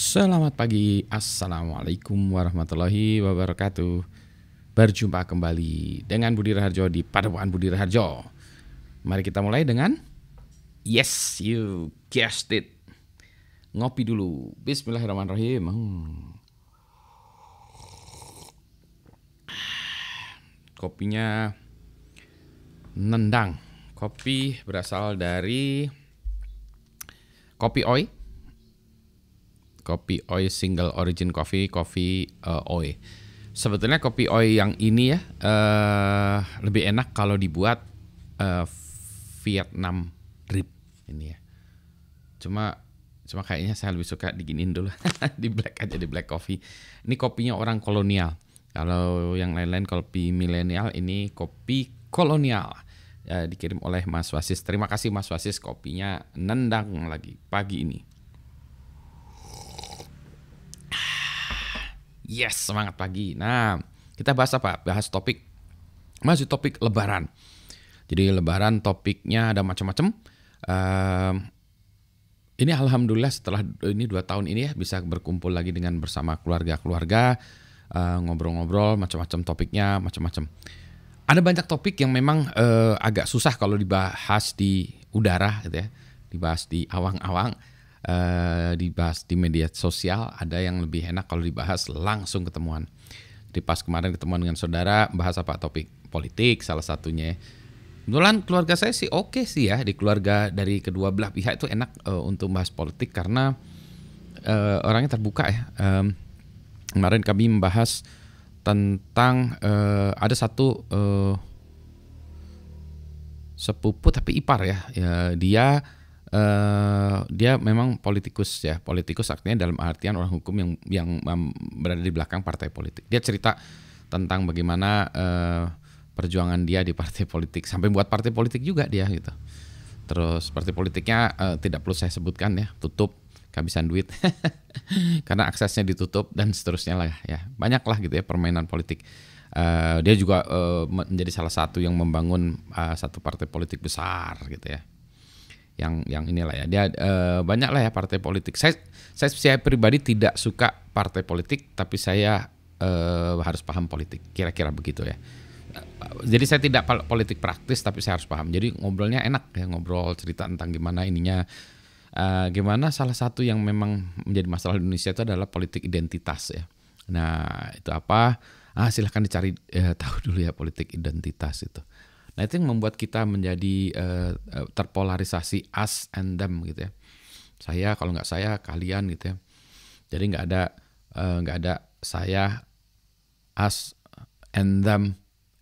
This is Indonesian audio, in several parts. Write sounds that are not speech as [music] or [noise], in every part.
Selamat pagi, Assalamualaikum warahmatullahi wabarakatuh Berjumpa kembali dengan Budi Raharjo di Padepokan Budi Raharjo Mari kita mulai dengan Yes, you guessed it Ngopi dulu, Bismillahirrahmanirrahim hmm. Kopinya nendang Kopi berasal dari Kopi Oi kopi oi single origin coffee kopi uh, oi sebetulnya kopi oi yang ini ya uh, lebih enak kalau dibuat uh, Vietnam drip ini ya cuma cuma kayaknya saya lebih suka diginin dulu [laughs] di black aja di black coffee ini kopinya orang kolonial kalau yang lain-lain kopi milenial ini kopi kolonial ya, dikirim oleh Mas Wasis terima kasih Mas Wasis kopinya nendang lagi pagi ini Yes, semangat pagi. Nah, kita bahas apa? Bahas topik masih topik lebaran. Jadi lebaran topiknya ada macam-macam. Um, ini alhamdulillah setelah ini dua tahun ini ya bisa berkumpul lagi dengan bersama keluarga-keluarga uh, ngobrol-ngobrol macam-macam topiknya macam-macam. Ada banyak topik yang memang uh, agak susah kalau dibahas di udara gitu ya, dibahas di awang-awang Eh, dibahas di media sosial, ada yang lebih enak kalau dibahas langsung ketemuan. di pas kemarin ketemuan dengan saudara, bahas apa topik politik salah satunya. Kebetulan keluarga saya sih oke okay sih ya di keluarga dari kedua belah pihak itu enak uh, untuk bahas politik karena uh, orangnya terbuka ya. Um, kemarin kami membahas tentang uh, ada satu uh, sepupu tapi ipar ya, ya dia uh, dia memang politikus ya politikus artinya dalam artian orang hukum yang yang berada di belakang partai politik dia cerita tentang bagaimana uh, perjuangan dia di partai politik sampai buat partai politik juga dia gitu terus partai politiknya uh, tidak perlu saya sebutkan ya tutup kehabisan duit [laughs] karena aksesnya ditutup dan seterusnya lah ya Banyaklah gitu ya permainan politik uh, dia juga uh, menjadi salah satu yang membangun uh, satu partai politik besar gitu ya yang yang inilah ya dia eh, banyak lah ya partai politik saya, saya saya pribadi tidak suka partai politik tapi saya eh, harus paham politik kira-kira begitu ya jadi saya tidak politik praktis tapi saya harus paham jadi ngobrolnya enak ya ngobrol cerita tentang gimana ininya uh, gimana salah satu yang memang menjadi masalah di Indonesia itu adalah politik identitas ya nah itu apa ah silahkan dicari eh, tahu dulu ya politik identitas itu Nah itu yang membuat kita menjadi uh, terpolarisasi us and them gitu ya. Saya kalau nggak saya kalian gitu ya. Jadi nggak ada eh, nggak uh, ada saya us and them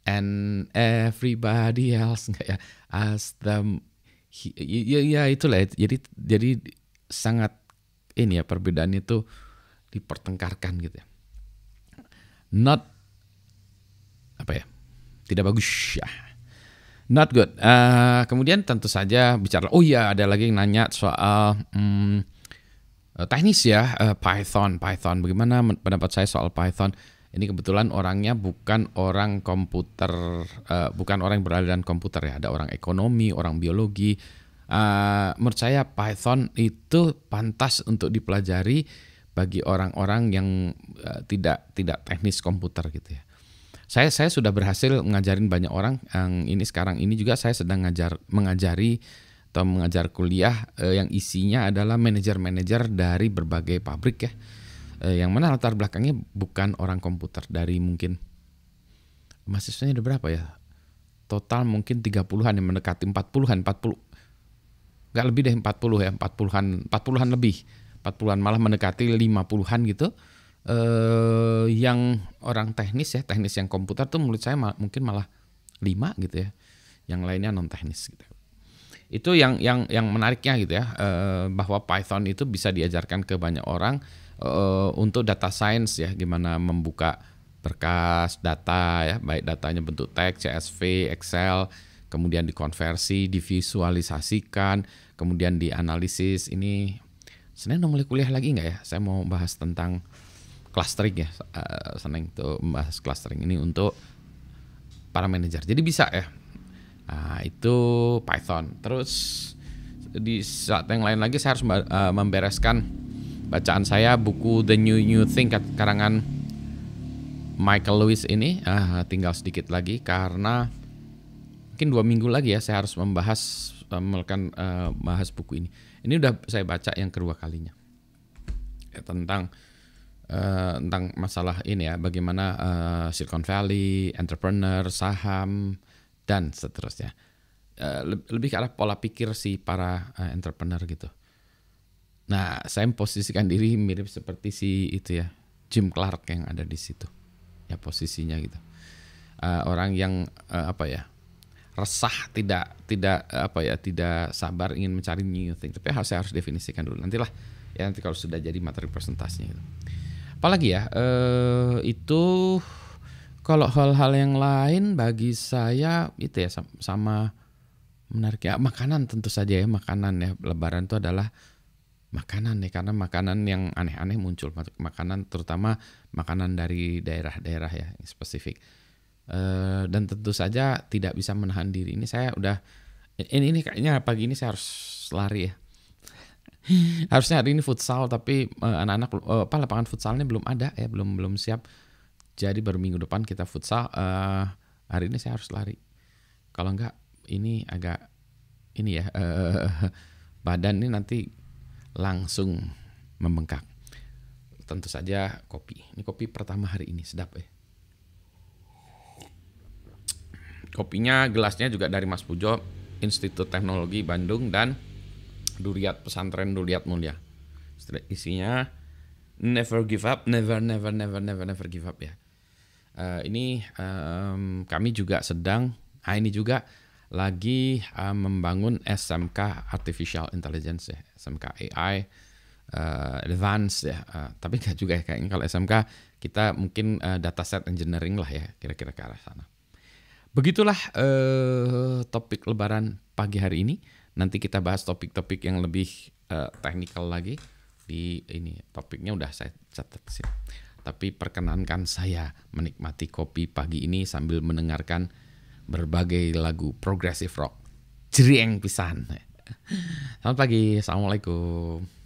and everybody else nggak ya us them he, ya ya itulah jadi jadi sangat ini ya perbedaan itu dipertengkarkan gitu ya. Not apa ya? Tidak bagus ya Not good. Uh, kemudian tentu saja bicara. Oh iya, ada lagi yang nanya soal hmm, eh, teknis ya uh, Python. Python. Bagaimana pendapat saya soal Python? Ini kebetulan orangnya bukan orang komputer, uh, bukan orang yang beraliran komputer ya. Ada orang ekonomi, orang biologi. Uh, menurut saya Python itu pantas untuk dipelajari bagi orang-orang yang uh, tidak tidak teknis komputer gitu ya saya saya sudah berhasil ngajarin banyak orang yang ini sekarang ini juga saya sedang ngajar mengajari atau mengajar kuliah eh, yang isinya adalah manajer-manajer dari berbagai pabrik ya eh, yang mana latar belakangnya bukan orang komputer dari mungkin mahasiswanya ada berapa ya total mungkin 30-an yang mendekati 40-an 40 nggak lebih deh 40 ya 40-an 40-an lebih 40-an malah mendekati 50-an gitu eh, yang orang teknis ya teknis yang komputer tuh menurut saya mungkin malah lima gitu ya yang lainnya non teknis gitu itu yang yang yang menariknya gitu ya eh, bahwa Python itu bisa diajarkan ke banyak orang eh, untuk data science ya gimana membuka berkas data ya baik datanya bentuk teks CSV Excel kemudian dikonversi divisualisasikan kemudian dianalisis ini Senin mau mulai kuliah lagi nggak ya? Saya mau bahas tentang clustering ya uh, seneng tuh membahas clustering ini untuk para manajer jadi bisa ya nah, itu Python terus di saat yang lain lagi saya harus uh, membereskan bacaan saya buku The New New Thing karangan Michael Lewis ini uh, tinggal sedikit lagi karena mungkin dua minggu lagi ya saya harus membahas uh, melakukan uh, bahas buku ini ini udah saya baca yang kedua kalinya ya, tentang uh, tentang masalah ini ya, bagaimana uh, Silicon Valley, entrepreneur, saham dan seterusnya. Uh, lebih ke arah pola pikir si para uh, entrepreneur gitu. Nah, saya memposisikan diri mirip seperti si itu ya, Jim Clark yang ada di situ. Ya posisinya gitu. Uh, orang yang uh, apa ya? resah tidak tidak apa ya tidak sabar ingin mencari new thing tapi harus saya harus definisikan dulu nantilah ya nanti kalau sudah jadi materi presentasinya gitu. Apalagi ya eh, itu kalau hal-hal yang lain bagi saya itu ya sama, sama menarik ya makanan tentu saja ya makanan ya Lebaran itu adalah makanan ya karena makanan yang aneh-aneh muncul makanan terutama makanan dari daerah-daerah ya yang spesifik eh, dan tentu saja tidak bisa menahan diri ini saya udah ini ini kayaknya pagi ini saya harus lari ya [laughs] harusnya hari ini futsal tapi eh, anak-anak uh, apa lapangan futsalnya belum ada ya belum belum siap jadi baru minggu depan kita futsal uh, hari ini saya harus lari kalau enggak ini agak ini ya uh, [laughs] badan ini nanti langsung membengkak tentu saja kopi ini kopi pertama hari ini sedap ya kopinya gelasnya juga dari Mas Pujo Institut Teknologi Bandung dan Duriat Pesantren Duriat Mulia. Isinya never give up, never never never never never give up ya. Uh, ini um, kami juga sedang, ah ini juga lagi uh, membangun SMK Artificial Intelligence ya, SMK AI uh, eh, advance ya. Uh, tapi nggak juga ya kayaknya kalau SMK kita mungkin uh, set engineering lah ya kira-kira ke arah sana. Begitulah uh, topik Lebaran pagi hari ini. Nanti kita bahas topik-topik yang lebih uh, teknikal lagi di ini topiknya udah saya catat sih. Tapi perkenankan saya menikmati kopi pagi ini sambil mendengarkan berbagai lagu progressive rock. Jereng pisan. Selamat pagi. Assalamualaikum.